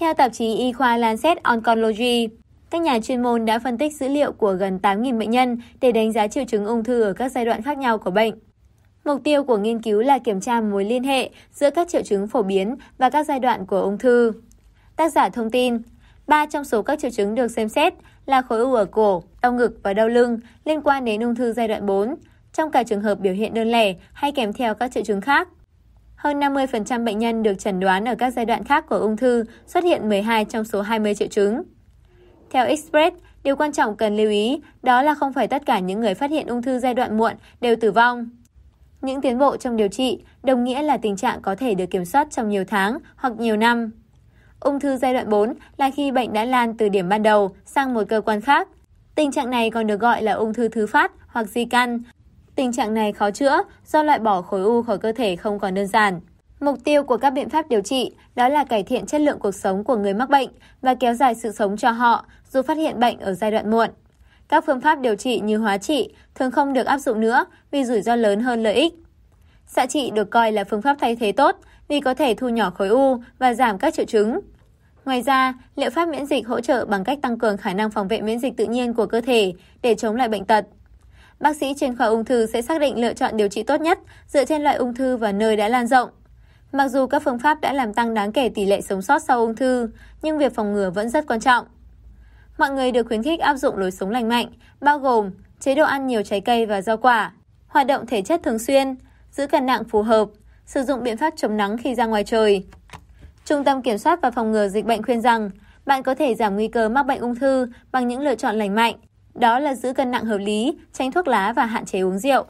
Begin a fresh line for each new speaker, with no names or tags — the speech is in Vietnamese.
Theo tạp chí y khoa Lancet Oncology, các nhà chuyên môn đã phân tích dữ liệu của gần 8.000 bệnh nhân để đánh giá triệu chứng ung thư ở các giai đoạn khác nhau của bệnh. Mục tiêu của nghiên cứu là kiểm tra mối liên hệ giữa các triệu chứng phổ biến và các giai đoạn của ung thư. Tác giả thông tin, ba trong số các triệu chứng được xem xét là khối u ở cổ, đau ngực và đau lưng liên quan đến ung thư giai đoạn 4, trong cả trường hợp biểu hiện đơn lẻ hay kèm theo các triệu chứng khác. Hơn 50% bệnh nhân được chẩn đoán ở các giai đoạn khác của ung thư xuất hiện 12 trong số 20 triệu chứng. Theo Express, điều quan trọng cần lưu ý đó là không phải tất cả những người phát hiện ung thư giai đoạn muộn đều tử vong. Những tiến bộ trong điều trị đồng nghĩa là tình trạng có thể được kiểm soát trong nhiều tháng hoặc nhiều năm. Ung thư giai đoạn 4 là khi bệnh đã lan từ điểm ban đầu sang một cơ quan khác. Tình trạng này còn được gọi là ung thư thứ phát hoặc di căn Tình trạng này khó chữa do loại bỏ khối u khỏi cơ thể không còn đơn giản. Mục tiêu của các biện pháp điều trị đó là cải thiện chất lượng cuộc sống của người mắc bệnh và kéo dài sự sống cho họ dù phát hiện bệnh ở giai đoạn muộn. Các phương pháp điều trị như hóa trị thường không được áp dụng nữa vì rủi ro lớn hơn lợi ích. Xạ trị được coi là phương pháp thay thế tốt vì có thể thu nhỏ khối u và giảm các triệu chứng. Ngoài ra, liệu pháp miễn dịch hỗ trợ bằng cách tăng cường khả năng phòng vệ miễn dịch tự nhiên của cơ thể để chống lại bệnh tật bác sĩ chuyên khoa ung thư sẽ xác định lựa chọn điều trị tốt nhất dựa trên loại ung thư và nơi đã lan rộng. Mặc dù các phương pháp đã làm tăng đáng kể tỷ lệ sống sót sau ung thư, nhưng việc phòng ngừa vẫn rất quan trọng. Mọi người được khuyến khích áp dụng lối sống lành mạnh, bao gồm chế độ ăn nhiều trái cây và rau quả, hoạt động thể chất thường xuyên, giữ cân nặng phù hợp, sử dụng biện pháp chống nắng khi ra ngoài trời. Trung tâm Kiểm soát và Phòng ngừa Dịch bệnh khuyên rằng bạn có thể giảm nguy cơ mắc bệnh ung thư bằng những lựa chọn lành mạnh, đó là giữ cân nặng hợp lý tránh thuốc lá và hạn chế uống rượu